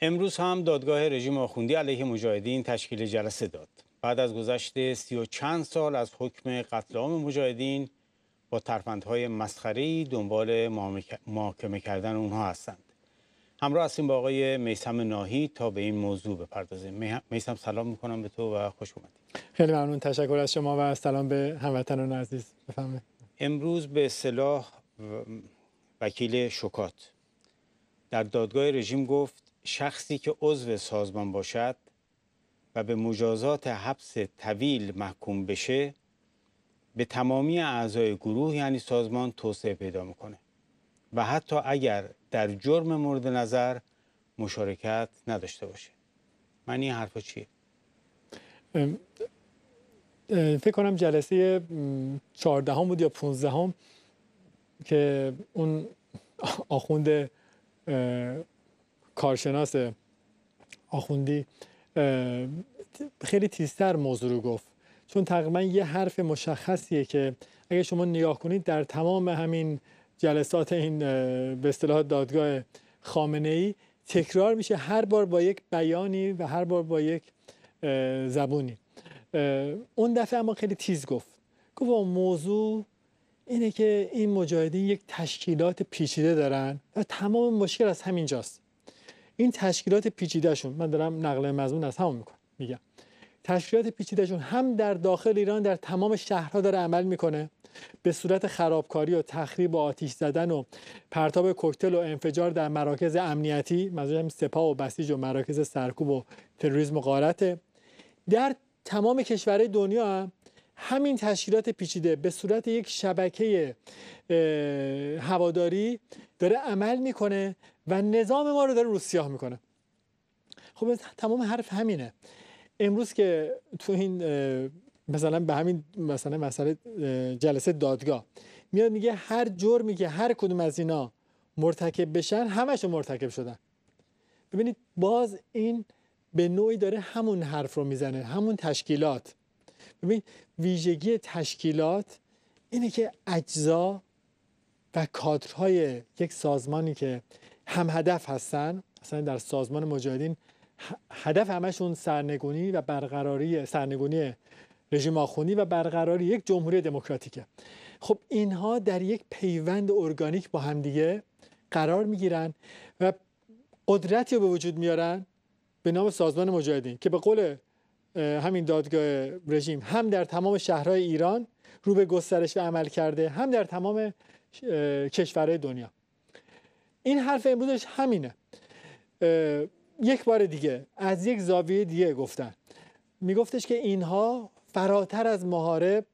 امروز هم دادگاه رژیم آخوندی علیه مجاهدین تشکیل جلسه داد. بعد از گذشت سی و چند سال از حکم قتل عام مجاهدین با ترفندهای مسخری دنبال محاکمه کردن اونها هستند. همراه هستیم با آقای میسم ناهی تا به این موضوع بپردازیم. میسم سلام میکنم به تو و خوش اومدی. خیلی ممنون تشکر از شما و سلام به هموطنان عزیز. بفهمه. امروز به صلاح وکیل شکات در دادگاه رژیم گفت شخصی که عضو سازمان باشد و به مجازات حبس طویل محکوم بشه به تمامی اعضای گروه یعنی سازمان توسعه پیدا میکنه و حتی اگر در جرم مورد نظر مشارکت نداشته باشه من این حرفا چیه فکر کنم جلسه 14 بود یا 15 که اون آخوند کارشناس آخوندی خیلی تیزتر موضوع رو گفت چون تقریبا یه حرف مشخصیه که اگه شما نگاه کنید در تمام همین جلسات این به اصطلاح دادگاه خامنه ای تکرار میشه هر بار با یک بیانی و هر بار با یک زبونی اون دفعه اما خیلی تیز گفت گفت موضوع اینه که این مجاهدین یک تشکیلات پیچیده دارن و تمام مشکل از همینجاست این تشکیلات پیچیدهشون من دارم نقل مضمون از همون میکنم میگم تشکیلات پیچیدهشون هم در داخل ایران در تمام شهرها داره عمل میکنه به صورت خرابکاری و تخریب و آتیش زدن و پرتاب کوکتل و انفجار در مراکز امنیتی منظورم سپاه و بسیج و مراکز سرکوب و تروریسم و غارته در تمام کشورهای دنیا هم همین تشکیلات پیچیده به صورت یک شبکه هواداری داره عمل میکنه و نظام ما رو داره روسیاه میکنه خب تمام حرف همینه امروز که تو این مثلا به همین مثلا مسئله جلسه دادگاه میاد میگه هر جرمی که هر کدوم از اینا مرتکب بشن همش مرتکب شدن ببینید باز این به نوعی داره همون حرف رو میزنه همون تشکیلات ببین ویژگی تشکیلات اینه که اجزا و کادرهای یک سازمانی که هم هدف هستن مثلا در سازمان مجاهدین هدف همشون سرنگونی و برقراری سرنگونی رژیم آخونی و برقراری یک جمهوری دموکراتیکه خب اینها در یک پیوند ارگانیک با همدیگه قرار میگیرن و قدرتی رو به وجود میارن به نام سازمان مجاهدین که به قول همین دادگاه رژیم هم در تمام شهرهای ایران رو به گسترش و عمل کرده هم در تمام کشورهای دنیا این حرف امروزش همینه یک بار دیگه از یک زاویه دیگه گفتن میگفتش که اینها فراتر از محارب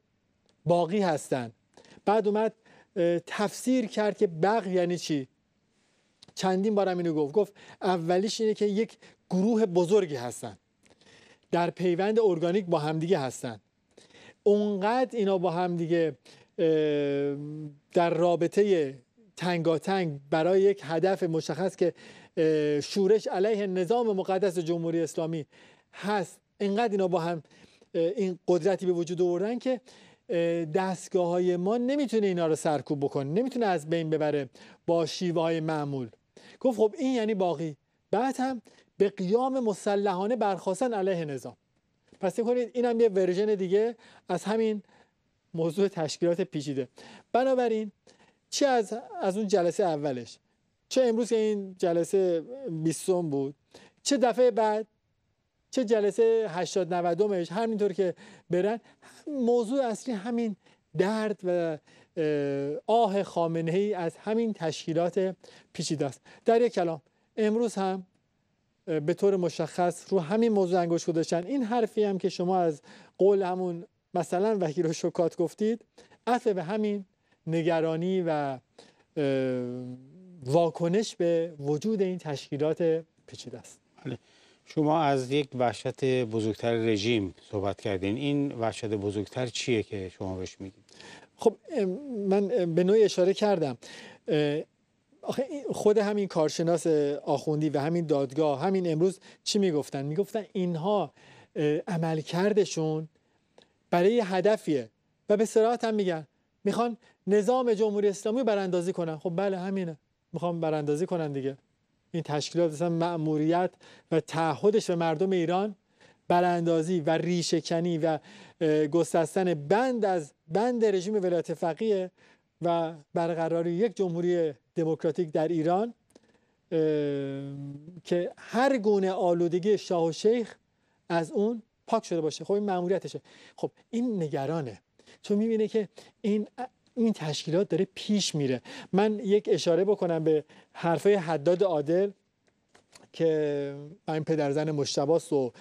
باقی هستند بعد اومد تفسیر کرد که بق یعنی چی چندین بارم اینو گفت گفت اولیش اینه که یک گروه بزرگی هستن در پیوند ارگانیک با همدیگه هستن اونقدر اینا با همدیگه در رابطه تنگاتنگ برای یک هدف مشخص که شورش علیه نظام مقدس جمهوری اسلامی هست اینقدر اینا با هم این قدرتی به وجود آوردن که دستگاه های ما نمیتونه اینا رو سرکوب بکنه نمیتونه از بین ببره با شیوه های معمول گفت خب این یعنی باقی بعد هم به قیام مسلحانه برخواستن علیه نظام پس کنید این هم یه ورژن دیگه از همین موضوع تشکیلات پیچیده بنابراین چه از, از اون جلسه اولش چه امروز که این جلسه بیستم بود چه دفعه بعد چه جلسه 80 90 همینطور که برن موضوع اصلی همین درد و آه خامنه ای از همین تشکیلات پیچیده است در یک کلام امروز هم به طور مشخص رو همین موضوع انگوش گذاشتن این حرفی هم که شما از قول همون مثلا وکیل و شکات گفتید اصل به همین نگرانی و واکنش به وجود این تشکیلات پیچیده است بله. شما از یک وحشت بزرگتر رژیم صحبت کردین این وحشت بزرگتر چیه که شما بهش میگید خب من به نوعی اشاره کردم آخه خود همین کارشناس آخوندی و همین دادگاه همین امروز چی میگفتن میگفتن اینها عملکردشون برای هدفیه و به صراحت هم میگن میخوان نظام جمهوری اسلامی براندازی کنن خب بله همینه میخوان براندازی کنن دیگه این تشکیلات مثلا مأموریت و تعهدش به مردم ایران براندازی و ریشهکنی و گسستن بند از بند رژیم ولایت فقیه و برقراری یک جمهوری دموکراتیک در ایران که هر گونه آلودگی شاه و شیخ از اون پاک شده باشه خب این مأموریتشه خب این نگرانه چون میبینه که این این تشکیلات داره پیش میره من یک اشاره بکنم به حرفه حداد عادل که این پدرزن مشتباس و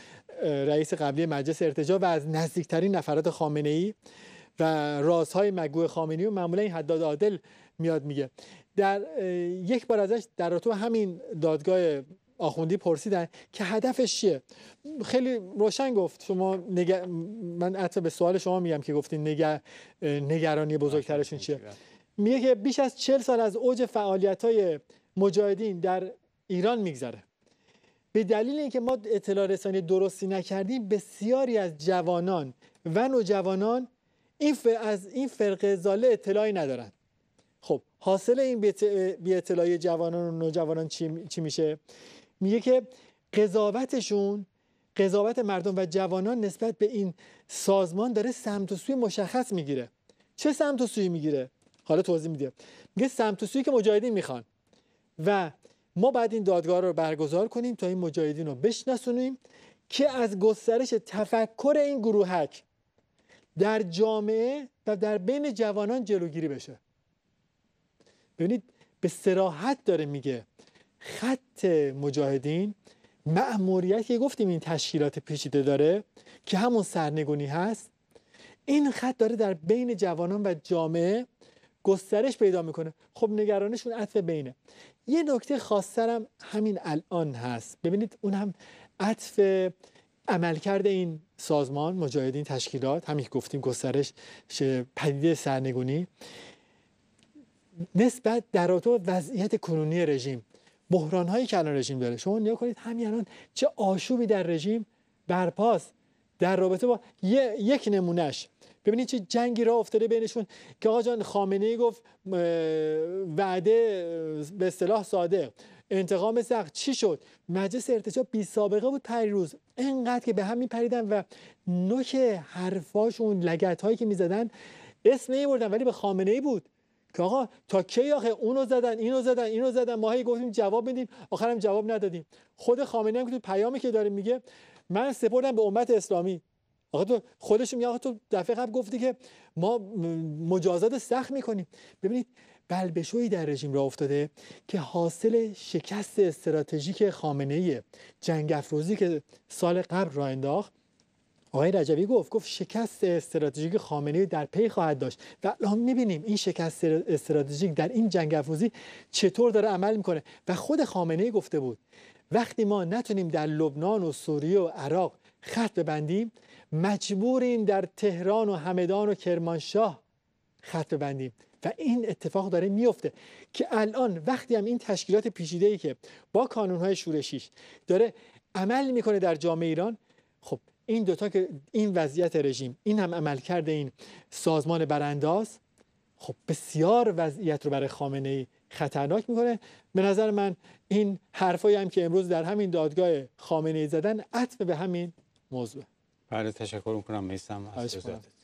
رئیس قبلی مجلس ارتجا و از نزدیکترین نفرات خامنه ای و رازهای مگو خامنه‌ای و معمولا این حداد عادل میاد میگه در یک بار ازش در رابطه همین دادگاه آخوندی پرسیدن که هدفش چیه خیلی روشن گفت شما من حتی به سوال شما میگم که گفتین نگ... نگرانی بزرگترشون چیه میگه که بیش از چل سال از اوج فعالیت های مجاهدین در ایران میگذره به دلیل اینکه ما اطلاع رسانی درستی نکردیم بسیاری از جوانان و نوجوانان این از این فرقه زاله اطلاعی ندارن خب حاصل این بی اطلاعی جوانان و نوجوانان چی, میشه میگه که قضاوتشون قضاوت مردم و جوانان نسبت به این سازمان داره سمت و سوی مشخص میگیره چه سمت و سوی میگیره حالا توضیح میده میگه سمت و سوی که مجاهدین میخوان و ما بعد این دادگاه رو برگزار کنیم تا این مجاهدین رو بشناسونیم که از گسترش تفکر این گروهک در جامعه و در بین جوانان جلوگیری بشه ببینید به سراحت داره میگه خط مجاهدین معموریت که گفتیم این تشکیلات پیچیده داره که همون سرنگونی هست این خط داره در بین جوانان و جامعه گسترش پیدا میکنه خب نگرانشون عطف بینه یه نکته خاصترم همین الان هست ببینید اون هم عطف عملکرد این سازمان مجاهدین تشکیلات همین گفتیم گسترش پدیده سرنگونی نسبت در رابطه وضعیت کنونی رژیم بحران هایی که الان رژیم داره شما نیا کنید همین الان چه آشوبی در رژیم برپاس در رابطه با یک نمونهش ببینید چه جنگی را افتاده بینشون که آقا جان خامنه ای گفت وعده به اصطلاح صادق انتقام سخت چی شد مجلس ارتجا بی سابقه بود روز انقدر که به هم میپریدن و نوک حرفاشون لگت هایی که میزدن اسم نمیبردن ولی به خامنه ای بود که آقا تا کی آخه اونو زدن اینو زدن اینو زدن ما گفتیم جواب بدیم آخرم جواب ندادیم خود خامنه هم که تو پیامی که داره میگه من سپردم به امت اسلامی آقا تو خودش میگه آقا تو دفعه قبل گفتی که ما مجازات سخت میکنیم ببینید بلبشویی در رژیم را افتاده که حاصل شکست استراتژیک خامنه جنگ افروزی که سال قبل را انداخت آقای رجبی گفت گفت شکست استراتژیک خامنه در پی خواهد داشت و الان میبینیم این شکست استراتژیک در این جنگ افروزی چطور داره عمل میکنه و خود خامنه گفته بود وقتی ما نتونیم در لبنان و سوریه و عراق خط ببندیم مجبوریم در تهران و همدان و کرمانشاه خط ببندیم و این اتفاق داره میفته که الان وقتی هم این تشکیلات پیچیده ای که با های شورشیش داره عمل میکنه در جامعه ایران خب این دوتا که این وضعیت رژیم این هم عمل کرده این سازمان برانداز خب بسیار وضعیت رو برای خامنه ای خطرناک میکنه به نظر من این حرفایی هم که امروز در همین دادگاه خامنه ای زدن عطف به همین موضوع بله تشکر میکنم میسم از